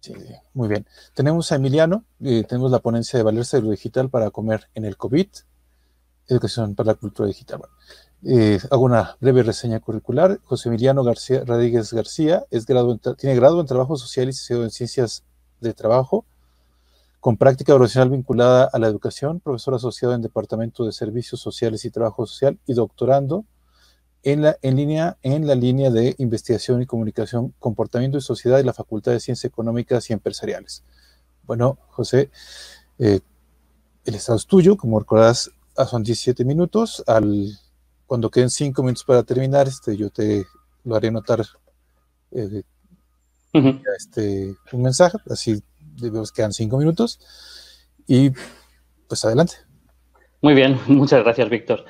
Sí, muy bien. Tenemos a Emiliano, eh, tenemos la ponencia de valerse de digital para comer en el COVID, educación para la cultura digital. Eh, hago una breve reseña curricular. José Emiliano García, Rodríguez García es tiene grado en trabajo social y en ciencias de trabajo, con práctica profesional vinculada a la educación, profesor asociado en Departamento de Servicios Sociales y Trabajo Social y doctorando en la, en, línea, en la línea de investigación y comunicación, comportamiento y sociedad de la Facultad de Ciencias Económicas y Empresariales. Bueno, José, eh, el estado es tuyo, como recordás, ah, son 17 minutos. Al, cuando queden 5 minutos para terminar, este, yo te lo haré notar eh, este, un mensaje, así debemos quedan 5 minutos. Y pues adelante. Muy bien, muchas gracias, Víctor.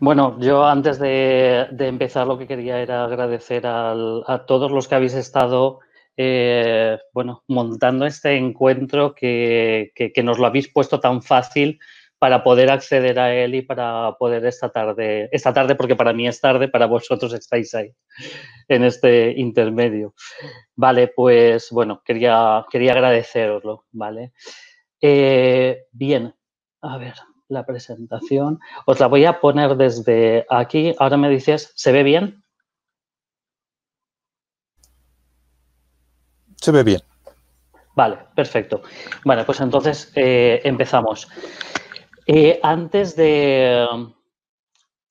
Bueno, yo antes de, empezar lo que quería era agradecer a todos los que habéis estado eh, bueno, montando este encuentro que, nos lo habéis puesto tan fácil para poder acceder a él y para poder esta tarde, esta tarde porque para mí es tarde, para vosotros estáis ahí en este intermedio. Vale, pues bueno, quería, quería agradeceroslo, ¿vale? Eh, bien, a ver, la presentación. Os la voy a poner desde aquí. Ahora me dices, ¿se ve bien? Se ve bien. Vale, perfecto. Bueno, pues entonces eh, empezamos. Eh, antes de,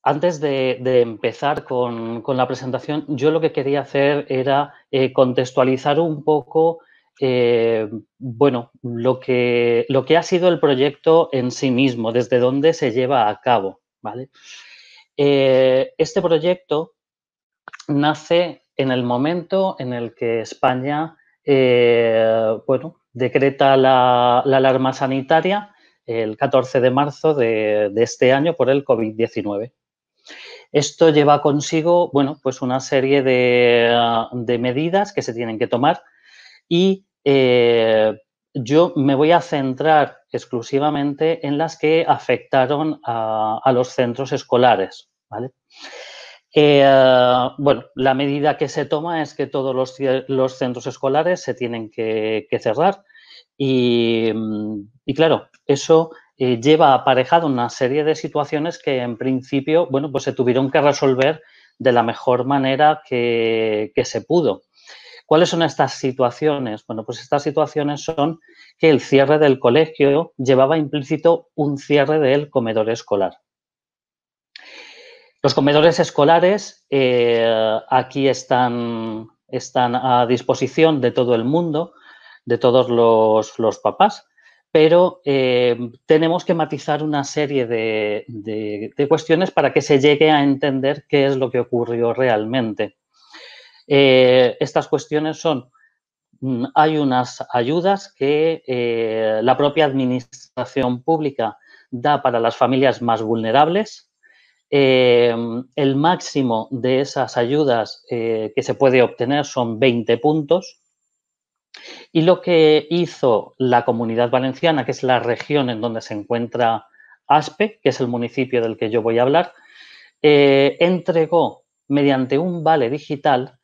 antes de, empezar con, la presentación, yo lo que quería hacer era eh, contextualizar un poco eh, bueno, lo que, lo que ha sido el proyecto en sí mismo, desde dónde se lleva a cabo. ¿vale? Eh, este proyecto nace en el momento en el que España eh, bueno, decreta la, alarma sanitaria el 14 de marzo de, este año por el COVID-19. Esto lleva consigo, bueno, pues una serie de, de medidas que se tienen que tomar y eh, yo me voy a centrar exclusivamente en las que afectaron a, los centros escolares. Eh, bueno, la medida que se toma es que todos los, centros escolares se tienen que, cerrar y, claro, eso eh, lleva aparejado una serie de situaciones que en principio, bueno, pues se tuvieron que resolver de la mejor manera que se pudo. ¿Cuáles son estas situaciones? Bueno, pues estas situaciones son que el cierre del colegio llevaba implícito un cierre del comedor escolar. Los comedores escolares eh, aquí están, están, a disposición de todo el mundo, de todos los, papás, pero eh, tenemos que matizar una serie de cuestiones para que se llegue a entender qué es lo que ocurrió realmente. Eh, estas cuestiones son, mm, hay unas ayudas que eh, la propia administración pública da para las familias más vulnerables. Eh, el máximo de esas ayudas que se puede obtener son 20 puntos. Y lo que hizo la comunidad valenciana, que es la región en donde se encuentra ASPE, que es el municipio del que yo voy a hablar, entregó mediante un vale digital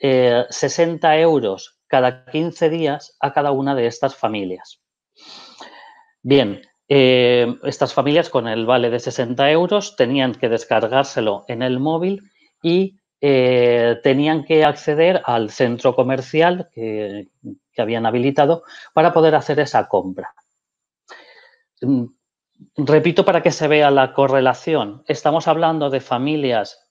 60 eh, euros cada 15 días a cada una de estas familias. Bien, eh, estas familias con el vale de 60 euros tenían que descargárselo en el móvil y eh, tenían que acceder al centro comercial que, habían habilitado para poder hacer esa compra. Mm, repito para que se vea la correlación. Estamos hablando de familias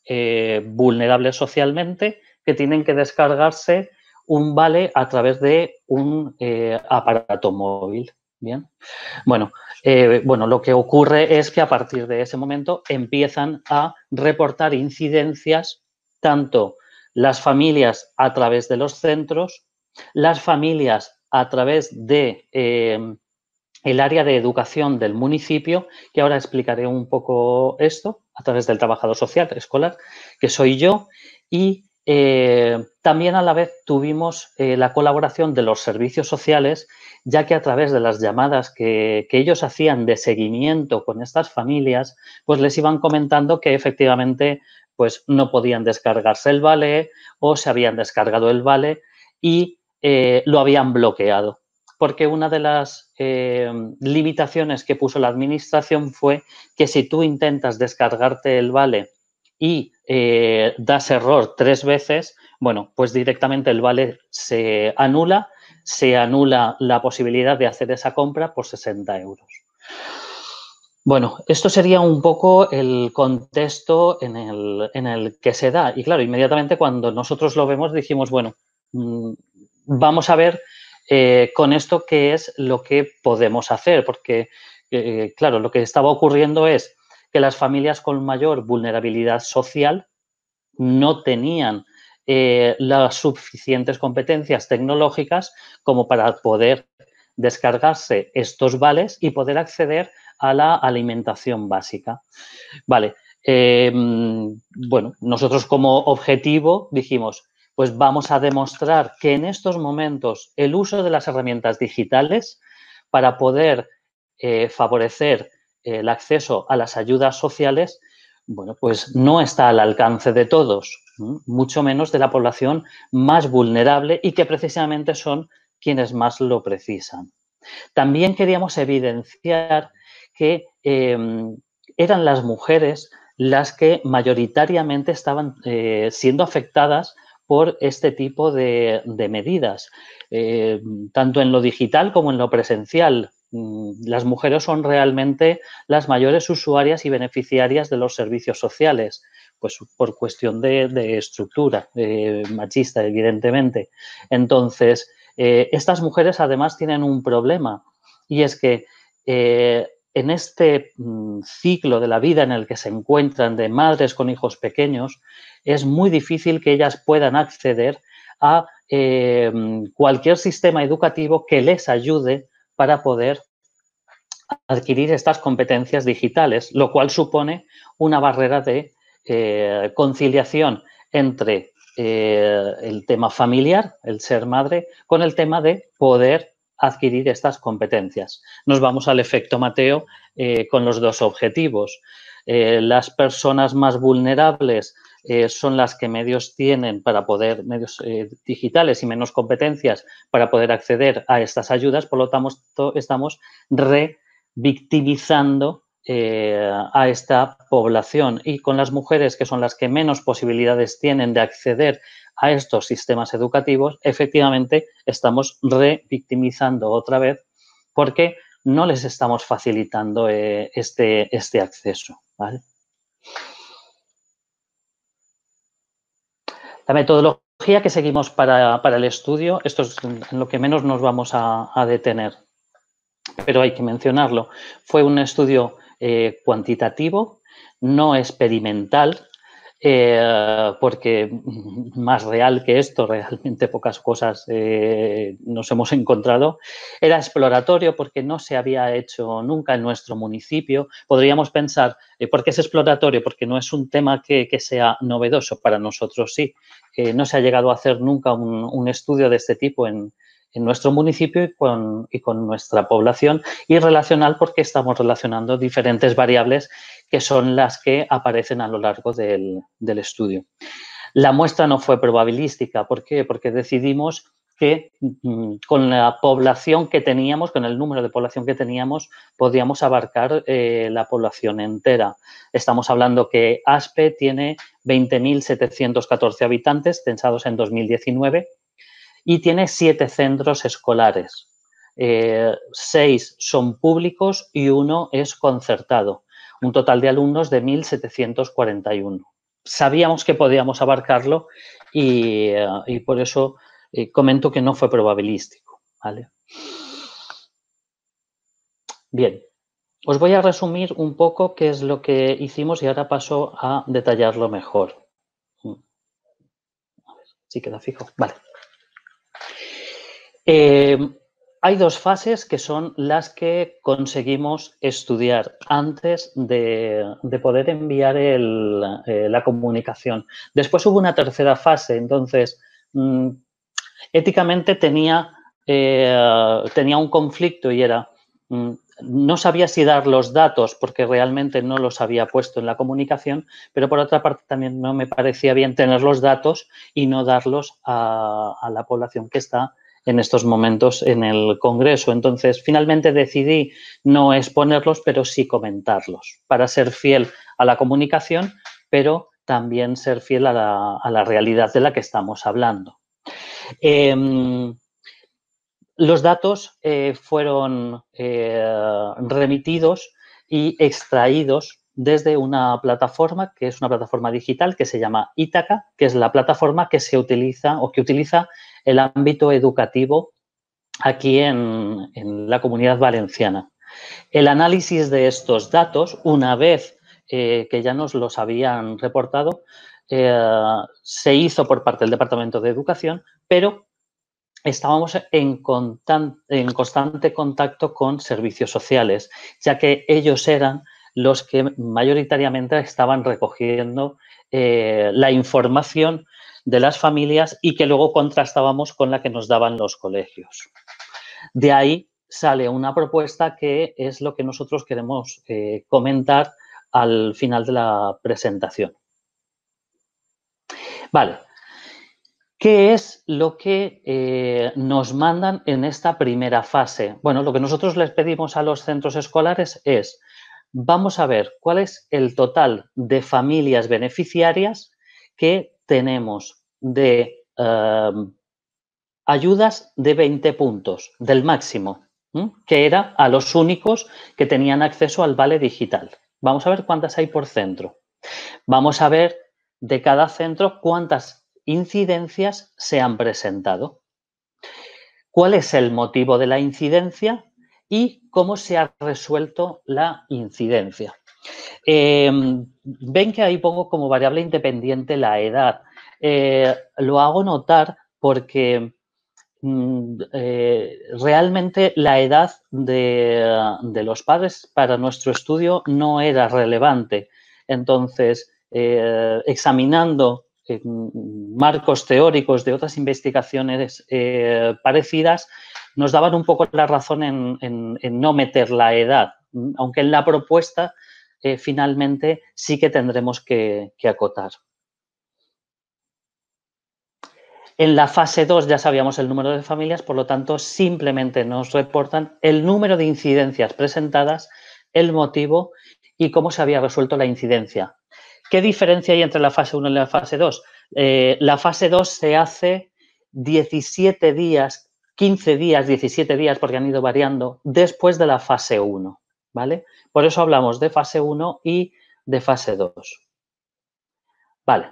vulnerables socialmente que tienen que descargarse un vale a través de un eh, aparato móvil. Bien. Bueno, eh, bueno, lo que ocurre es que a partir de ese momento empiezan a reportar incidencias tanto las familias a través de los centros, las familias a través de eh, el área de educación del municipio, que ahora explicaré un poco esto a través del trabajador social escolar, que soy yo, y eh, también a la vez tuvimos eh, la colaboración de los servicios sociales, ya que a través de las llamadas que, ellos hacían de seguimiento con estas familias, pues les iban comentando que efectivamente pues no podían descargarse el vale o se habían descargado el vale y eh, lo habían bloqueado. Porque una de las limitaciones que puso la administración fue que si tú intentas descargarte el vale y eh, das error tres veces, bueno, pues directamente el vale se anula, se anula la posibilidad de hacer esa compra por 60 euros. Bueno, esto sería un poco el contexto en el, que se da. Y claro, inmediatamente cuando nosotros lo vemos dijimos, bueno, mm, vamos a ver eh, con esto qué es lo que podemos hacer, porque, eh, claro, lo que estaba ocurriendo es, que las familias con mayor vulnerabilidad social no tenían eh, las suficientes competencias tecnológicas como para poder descargarse estos vales y poder acceder a la alimentación básica. Vale, em, bueno, nosotros como objetivo dijimos, pues vamos a demostrar que en estos momentos el uso de las herramientas digitales para poder eh, favorecer el acceso a las ayudas sociales, bueno, pues no está al alcance de todos, mucho menos de la población más vulnerable y que precisamente son quienes más lo precisan. También queríamos evidenciar que em, eran las mujeres las que mayoritariamente estaban eh, siendo afectadas por este tipo de, medidas, eh, tanto en lo digital como en lo presencial. Mm, las mujeres son realmente las mayores usuarias y beneficiarias de los servicios sociales, pues por cuestión de, estructura machista, evidentemente. Entonces, eh, estas mujeres además tienen un problema y es que eh, en este mm, ciclo de la vida en el que se encuentran de madres con hijos pequeños, es muy difícil que ellas puedan acceder a eh, mm, cualquier sistema educativo que les ayude para poder adquirir estas competencias digitales, lo cual supone una barrera de eh, conciliación entre eh, el tema familiar, el ser madre, con el tema de poder adquirir estas competencias. Nos vamos al efecto Mateo eh, con los dos objetivos. las personas más vulnerables eh, son las que medios tienen para poder, medios eh, digitales y menos competencias para poder acceder a estas ayudas, por lo tanto estamos revictimizando eh, a esta población y con las mujeres que son las que menos posibilidades tienen de acceder a estos sistemas educativos, efectivamente estamos revictimizando otra vez porque no les estamos facilitando este, este acceso. ¿vale? La metodología que seguimos para, el estudio, esto es en lo que menos nos vamos a, detener, pero hay que mencionarlo, fue un estudio eh, cuantitativo, no experimental, eh, porque más real que esto, realmente pocas cosas eh, nos hemos encontrado. Era exploratorio porque no se había hecho nunca en nuestro municipio. Podríamos pensar, eh, ¿por qué es exploratorio? Porque no es un tema que, sea novedoso, para nosotros sí. Eh, no se ha llegado a hacer nunca un, estudio de este tipo en, nuestro municipio y con, nuestra población y relacional porque estamos relacionando diferentes variables que son las que aparecen a lo largo del, estudio. La muestra no fue probabilística. ¿Por qué? Porque decidimos que mm, con la población que teníamos, con el número de población que teníamos, podíamos abarcar eh, la población entera. Estamos hablando que ASPE tiene 20.714 habitantes, censados en 2019, y tiene siete centros escolares. Eh, seis son públicos y uno es concertado un total de alumnos de 1.741. Sabíamos que podíamos abarcarlo y, eh, por eso eh, comento que no fue probabilístico. Bien, os voy a resumir un poco qué es lo que hicimos y ahora paso a detallarlo mejor. Mm. A ver si queda fijo. Vale. Eh, hay dos fases que son las que conseguimos estudiar antes de, poder enviar eh, la comunicación. Después hubo una tercera fase, entonces mm, éticamente tenía, eh, tenía un conflicto y era, mm, no sabía si dar los datos porque realmente no los había puesto en la comunicación, pero por otra parte también no me parecía bien tener los datos y no darlos a la población que está en estos momentos en el Congreso. Entonces, finalmente decidí no exponerlos, pero sí comentarlos, para ser fiel a la comunicación, pero también ser fiel a la, realidad de la que estamos hablando. Em, los datos eh, fueron eh, remitidos y extraídos desde una plataforma que es una plataforma digital que se llama Itaca, que es la plataforma que se utiliza o que utiliza el ámbito educativo aquí en, la comunidad valenciana. El análisis de estos datos, una vez eh, que ya nos los habían reportado, eh, se hizo por parte del Departamento de Educación, pero estábamos en, constante contacto con servicios sociales, ya que ellos eran los que mayoritariamente estaban recogiendo eh, la información de las familias y que luego contrastábamos con la que nos daban los colegios. De ahí sale una propuesta que es lo que nosotros queremos eh, comentar al final de la presentación. Vale, ¿Qué es lo que eh, nos mandan en esta primera fase? Bueno, lo que nosotros les pedimos a los centros escolares es, vamos a ver cuál es el total de familias beneficiarias que tenemos de em, ayudas de 20 puntos del máximo, que era a los únicos que tenían acceso al vale digital. Vamos a ver cuántas hay por centro. Vamos a ver de cada centro cuántas incidencias se han presentado. ¿Cuál es el motivo de la incidencia? y cómo se ha resuelto la incidencia. Em, ven que ahí pongo como variable independiente la edad. Eh, lo hago notar porque mm, eh, realmente la edad de, los padres para nuestro estudio no era relevante. Entonces, eh, examinando marcos teóricos de otras investigaciones parecidas, nos daban un poco la razón en no meter la edad, aunque en la propuesta eh, finalmente sí que tendremos que, acotar. En la fase 2 ya sabíamos el número de familias, por lo tanto, simplemente nos reportan el número de incidencias presentadas, el motivo y cómo se había resuelto la incidencia. ¿Qué diferencia hay entre la fase 1 y la fase 2? Eh, la fase 2 se hace 17 días, 15 días, 17 días, porque han ido variando, después de la fase 1. Por eso hablamos de fase 1 y de fase 2. Vale,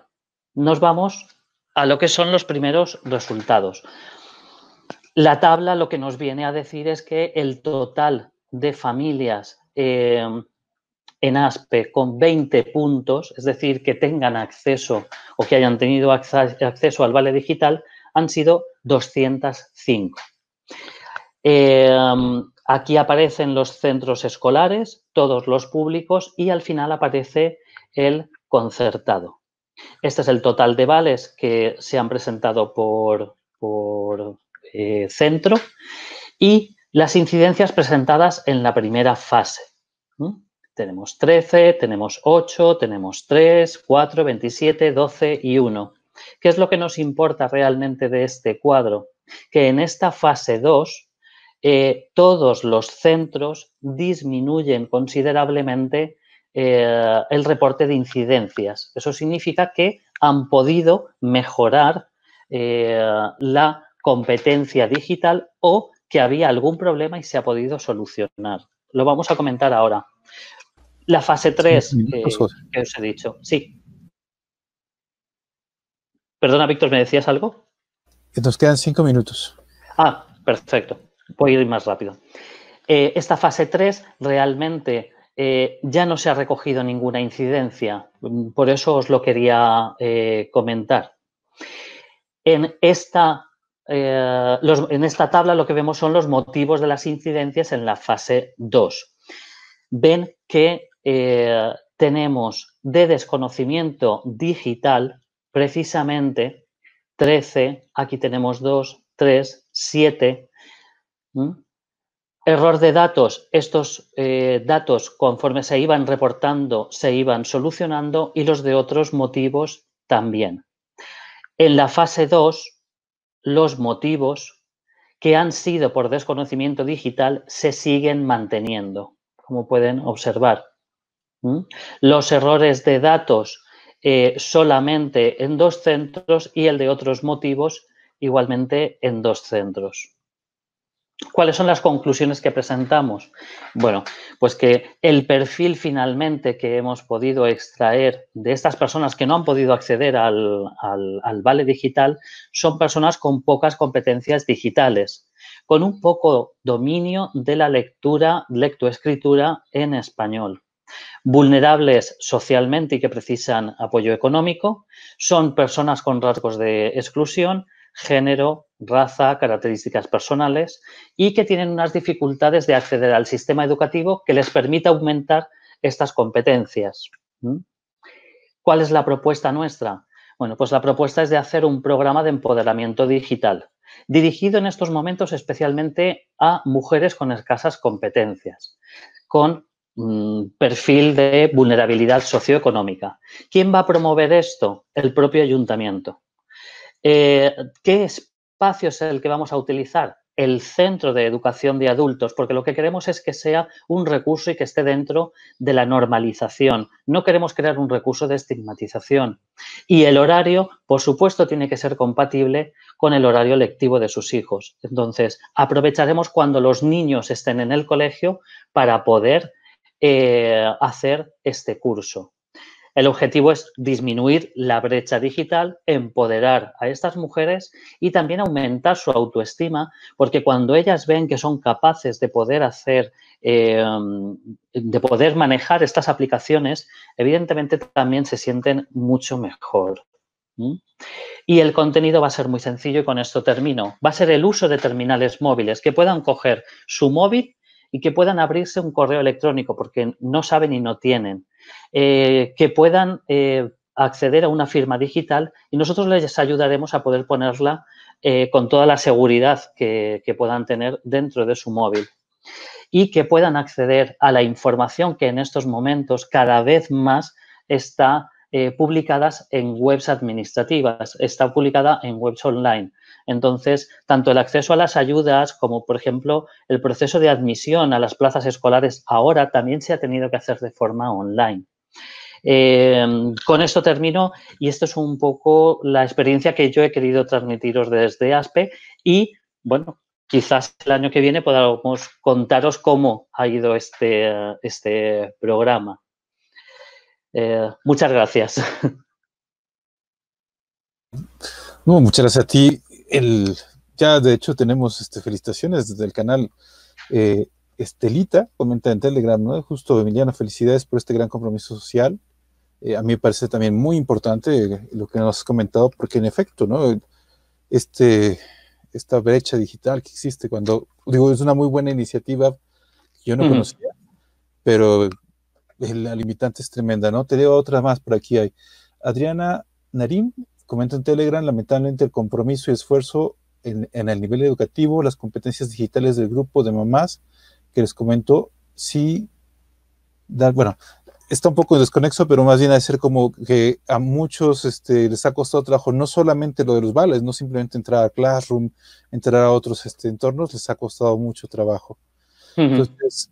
nos vamos a lo que son los primeros resultados. La tabla lo que nos viene a decir es que el total de familias eh, en ASPE con 20 puntos, es decir, que tengan acceso o que hayan tenido acceso al vale digital, han sido 205. Eh, Aquí aparecen los centros escolares, todos los públicos y al final aparece el concertado. Este es el total de vales que se han presentado por, eh, centro y las incidencias presentadas en la primera fase. Tenemos 13, tenemos 8, tenemos 3, 4, 27, 12 y 1. ¿Qué es lo que nos importa realmente de este cuadro? Que en esta fase 2 eh, todos los centros disminuyen considerablemente eh, el reporte de incidencias. Eso significa que han podido mejorar eh, la competencia digital o que había algún problema y se ha podido solucionar. Lo vamos a comentar ahora. La fase 3 que os he dicho. Sí. Perdona, Víctor, ¿me decías algo? Que nos quedan cinco minutos. Ah, perfecto. Voy a ir más rápido. Eh, esta fase 3 realmente eh, ya no se ha recogido ninguna incidencia, por eso os lo quería eh, comentar. En esta, en esta tabla lo que vemos son los motivos de las incidencias en la fase 2. Ven que tenemos de desconocimiento digital precisamente 13, aquí tenemos 2, 3, 7, ¿Mm? Error de datos. Estos eh, datos, conforme se iban reportando, se iban solucionando y los de otros motivos también. En la fase 2, los motivos que han sido por desconocimiento digital se siguen manteniendo, como pueden observar. ¿Mm? Los errores de datos eh, solamente en dos centros y el de otros motivos igualmente en dos centros. ¿Cuáles son las conclusiones que presentamos? Bueno, pues que el perfil finalmente que hemos podido extraer de estas personas que no han podido acceder al, vale digital son personas con pocas competencias digitales, con un poco dominio de la lectura, lectoescritura en español vulnerables socialmente y que precisan apoyo económico, son personas con rasgos de exclusión género, raza, características personales y que tienen unas dificultades de acceder al sistema educativo que les permita aumentar estas competencias. ¿Cuál es la propuesta nuestra? Bueno, pues la propuesta es de hacer un programa de empoderamiento digital, dirigido en estos momentos especialmente a mujeres con escasas competencias, con mm, perfil de vulnerabilidad socioeconómica. ¿Quién va a promover esto? El propio ayuntamiento. Eh, ¿Qué espacio es el que vamos a utilizar? El centro de educación de adultos, porque lo que queremos es que sea un recurso y que esté dentro de la normalización. No queremos crear un recurso de estigmatización. Y el horario, por supuesto, tiene que ser compatible con el horario lectivo de sus hijos. Entonces, aprovecharemos cuando los niños estén en el colegio para poder eh, hacer este curso. El objetivo es disminuir la brecha digital, empoderar a estas mujeres y también aumentar su autoestima, porque cuando ellas ven que son capaces de poder hacer, eh, de poder manejar estas aplicaciones, evidentemente también se sienten mucho mejor. Y el contenido va a ser muy sencillo y con esto termino. Va a ser el uso de terminales móviles que puedan coger su móvil y que puedan abrirse un correo electrónico porque no saben y no tienen. Eh, que puedan eh, acceder a una firma digital y nosotros les ayudaremos a poder ponerla eh, con toda la seguridad que, puedan tener dentro de su móvil y que puedan acceder a la información que en estos momentos cada vez más está publicada en webs administrativas, está publicada en webs online. Entonces, tanto el acceso a las ayudas como, por ejemplo, el proceso de admisión a las plazas escolares ahora también se ha tenido que hacer de forma online. Em, con esto termino y esto es un poco la experiencia que yo he querido transmitiros desde ASPE y, bueno, quizás el año que viene podamos contaros cómo ha ido este, este programa. Eh, muchas gracias. muchas gracias a ti, ya de hecho tenemos este, felicitaciones desde el canal eh, Estelita, comenta en Telegram, ¿no? Justo Emiliano, felicidades por este gran compromiso social. Eh, a mí me parece también muy importante lo que nos has comentado, porque en efecto, ¿no? Este, esta brecha digital que existe cuando, digo, es una muy buena iniciativa que yo no conocía, pero la limitante es tremenda, ¿no? Te leo otra más por aquí. Hay Adriana Narim comento en Telegram, lamentablemente el compromiso y esfuerzo en, el nivel educativo, las competencias digitales del grupo de mamás que les comento, sí, bueno, está un poco desconexo, pero más bien ha de ser como que a muchos este, les ha costado trabajo, no solamente lo de los vales, no simplemente entrar a Classroom, entrar a otros este, entornos, les ha costado mucho trabajo. Entonces,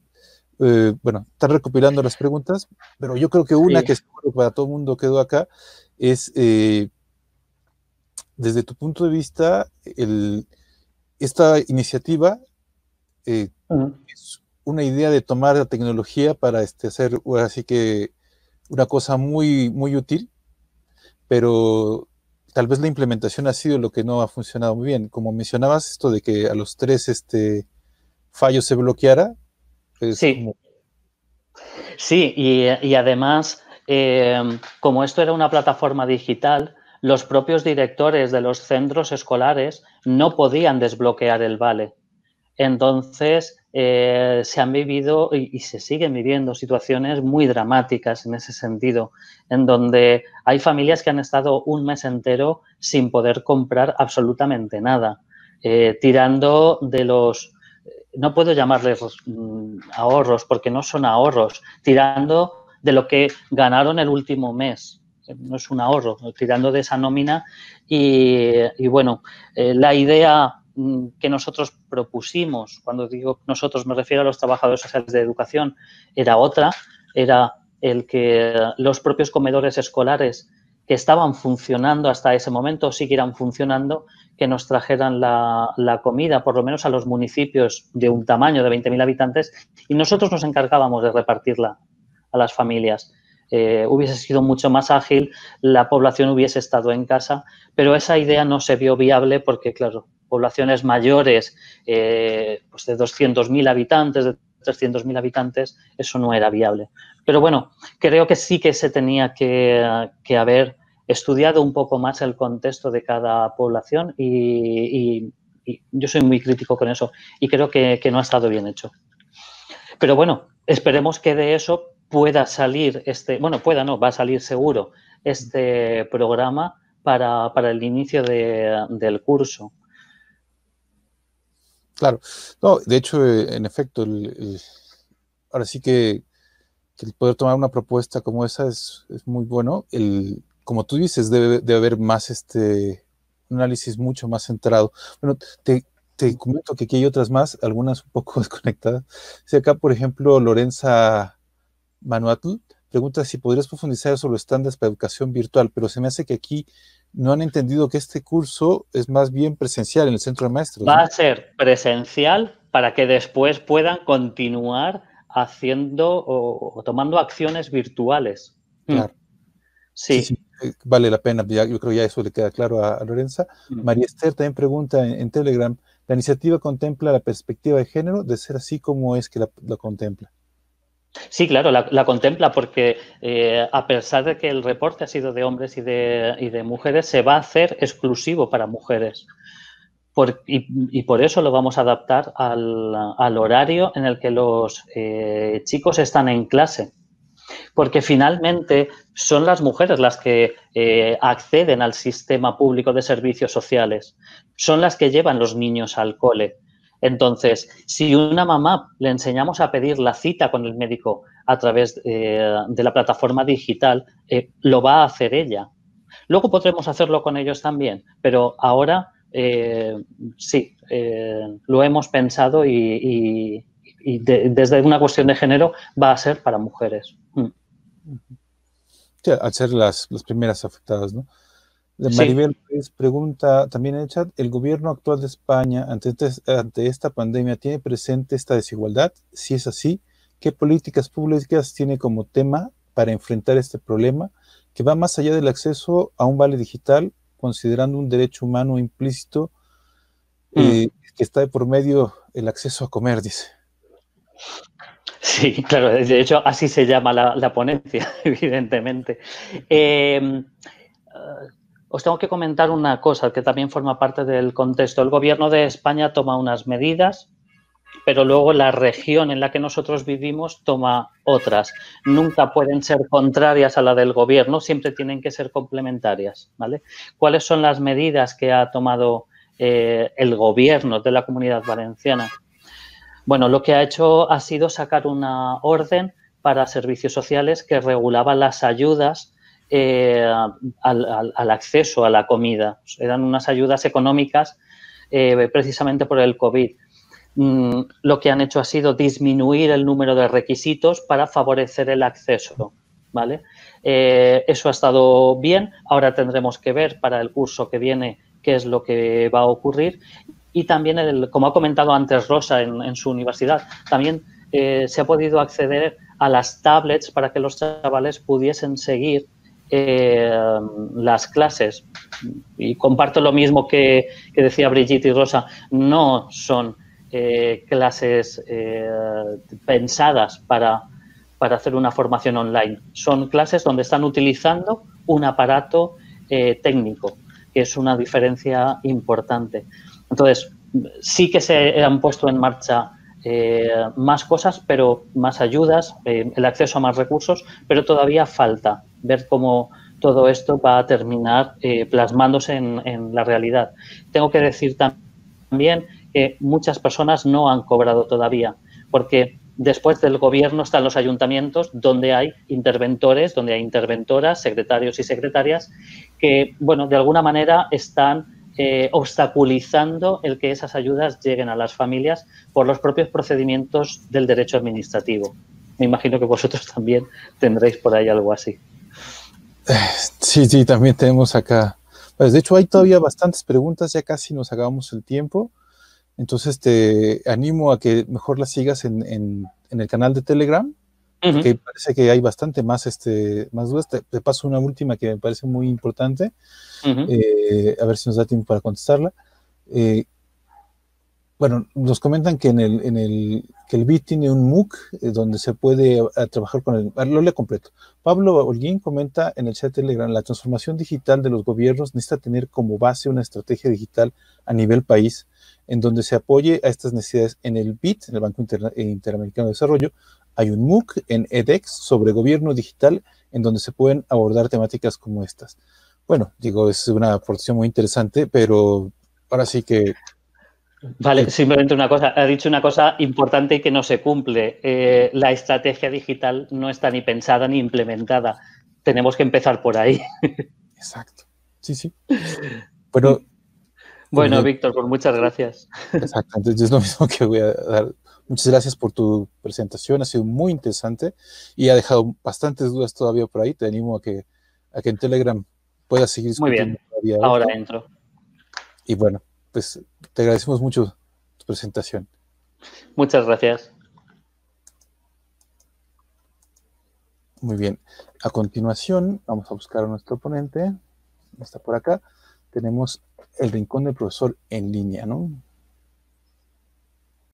eh, bueno, están recopilando las preguntas, pero yo creo que una que es para todo el mundo quedó acá es... Eh, desde tu punto de vista, esta iniciativa eh, es una idea de tomar la tecnología para este, hacer, así que, una cosa muy, muy útil, pero tal vez la implementación ha sido lo que no ha funcionado muy bien. Como mencionabas, esto de que a los tres este, fallos se bloqueara. sí. Sí, y, además, eh, como esto era una plataforma digital, los propios directores de los centros escolares no podían desbloquear el vale. Entonces, eh, se han vivido y, se siguen viviendo situaciones muy dramáticas en ese sentido, en donde hay familias que han estado un mes entero sin poder comprar absolutamente nada, eh, tirando de los, no puedo llamarles mm, ahorros porque no son ahorros, tirando de lo que ganaron el último mes no es un ahorro, tirando de esa nómina. Y, bueno, eh, la idea mm, que nosotros propusimos, cuando digo nosotros me refiero a los trabajadores sociales de educación, era otra, era el que los propios comedores escolares que estaban funcionando hasta ese momento siguieran funcionando, que nos trajeran la, la comida, por lo menos a los municipios de un tamaño de 20.000 habitantes, y nosotros nos encargábamos de repartirla a las familias. Eh, hubiese sido mucho más ágil, la población hubiese estado en casa, pero esa idea no se vio viable porque, claro, poblaciones mayores, eh, pues de 200.000 habitantes, de 300.000 habitantes, eso no era viable. Pero bueno, creo que sí que se tenía que, haber estudiado un poco más el contexto de cada población y, yo soy muy crítico con eso y creo que, que no ha estado bien hecho. Pero bueno, esperemos que de eso pueda salir este, bueno, pueda no, va a salir seguro este programa para, el inicio del curso. Claro, no, de hecho, eh, en efecto, el, ahora sí que, el poder tomar una propuesta como esa es, muy bueno. El, como tú dices, debe, de haber más este análisis mucho más centrado. Bueno, te, te comento que aquí hay otras más, algunas un poco desconectadas. Si acá, por ejemplo, Lorenza Manuatl pregunta si podrías profundizar sobre los estándares para educación virtual, pero se me hace que aquí no han entendido que este curso es más bien presencial en el centro de maestros. Va a ser presencial para que después puedan continuar haciendo o, tomando acciones virtuales. Mm. Claro. Sí. Eh, vale la pena, yo creo que ya eso le queda claro a, Lorenza. Mm. María Esther también pregunta en, Telegram, ¿la iniciativa contempla la perspectiva de género? De ser así, como es que la contempla? Sí, claro, la, contempla porque eh, a pesar de que el reporte ha sido de hombres y de, mujeres, se va a hacer exclusivo para mujeres. y, por eso lo vamos a adaptar al, horario en el que los eh, chicos están en clase. Porque finalmente son las mujeres las que eh, acceden al sistema público de servicios sociales, son las que llevan los niños al cole, entonces, si una mamá le enseñamos a pedir la cita con el médico a través eh, de la plataforma digital, eh, lo va a hacer ella. Luego podremos hacerlo con ellos también, pero ahora eh, sí, lo hemos pensado y, desde una cuestión de género va a ser para mujeres. Mm. al ser las, las primeras afectadas, ¿no? Maribel pregunta también en el chat, ¿el gobierno actual de España este, ante, esta pandemia tiene presente esta desigualdad? Si es así, ¿qué políticas públicas tiene como tema para enfrentar este problema que va más allá del acceso a un vale digital, considerando un derecho humano implícito mm. eh, que está de por medio el acceso a comer, dice? Sí, claro, de hecho así se llama la, ponencia, evidentemente. Em, os tengo que comentar una cosa que también forma parte del contexto. El gobierno de España toma unas medidas, pero luego la región en la que nosotros vivimos toma otras. Nunca pueden ser contrarias a la del gobierno, siempre tienen que ser complementarias. ¿vale? ¿Cuáles son las medidas que ha tomado eh, el gobierno de la comunidad valenciana? Bueno, lo que ha hecho ha sido sacar una orden para servicios sociales que regulaba las ayudas eh, al, acceso a la comida. Eran unas ayudas económicas eh, precisamente por el COVID. Mm, lo que han hecho ha sido disminuir el número de requisitos para favorecer el acceso. ¿vale? Eh, eso ha estado bien. Ahora tendremos que ver para el curso que viene qué es lo que va a ocurrir. Y también, como ha comentado antes Rosa en, su universidad, también se ha podido acceder a las tablets para que los chavales pudiesen seguir eh, las clases, y comparto lo mismo que, decía Brigitte y Rosa, no son eh, clases eh, pensadas para, para, hacer una formación online. Son clases donde están utilizando un aparato eh, técnico, que es una diferencia importante. Entonces, sí que se han puesto en marcha más cosas, pero más ayudas, el acceso a más recursos, pero todavía falta ver cómo todo esto va a terminar eh, plasmándose en, la realidad. Tengo que decir también que muchas personas no han cobrado todavía, porque después del gobierno están los ayuntamientos donde hay interventores, donde hay interventoras, secretarios y secretarias, que, bueno, de alguna manera están eh, obstaculizando el que esas ayudas lleguen a las familias por los propios procedimientos del derecho administrativo. Me imagino que vosotros también tendréis por ahí algo así. Sí, sí, también tenemos acá. Pues, de hecho hay todavía bastantes preguntas, ya casi nos acabamos el tiempo. Entonces te animo a que mejor las sigas en, el canal de Telegram, porque que parece que hay bastante más, este, más dudas. Te, paso una última que me parece muy importante, eh, a ver si nos da tiempo para contestarla. Eh, bueno, nos comentan que en el, que el BIT tiene un MOOC eh, donde se puede eh, trabajar con el. Ah, lo leo completo. Pablo Olguín comenta en el chat de Telegram: la transformación digital de los gobiernos necesita tener como base una estrategia digital a nivel país en donde se apoye a estas necesidades en el BIT, en el Banco eh, Interamericano de Desarrollo. Hay un MOOC en edX e sobre gobierno digital en donde se pueden abordar temáticas como estas. Bueno, digo, es una aportación muy interesante, pero ahora sí que Vale, simplemente una cosa. Ha dicho una cosa importante que no se cumple. Eh, la estrategia digital no está ni pensada ni implementada. Tenemos que empezar por ahí. Exacto. Sí, sí. Bueno, bueno, eh, Víctor, pues muchas gracias. Exacto. Entonces es lo mismo que voy a dar. Muchas gracias por tu presentación. Ha sido muy interesante y ha dejado bastantes dudas todavía por ahí. Te animo a que, a que en Telegram puedas seguir discutiendo. Muy bien. Ahora entro. Y bueno pues te agradecemos mucho tu presentación. Muchas gracias. Muy bien. A continuación, vamos a buscar a nuestro ponente. Está por acá. Tenemos el rincón del profesor en línea, ¿no?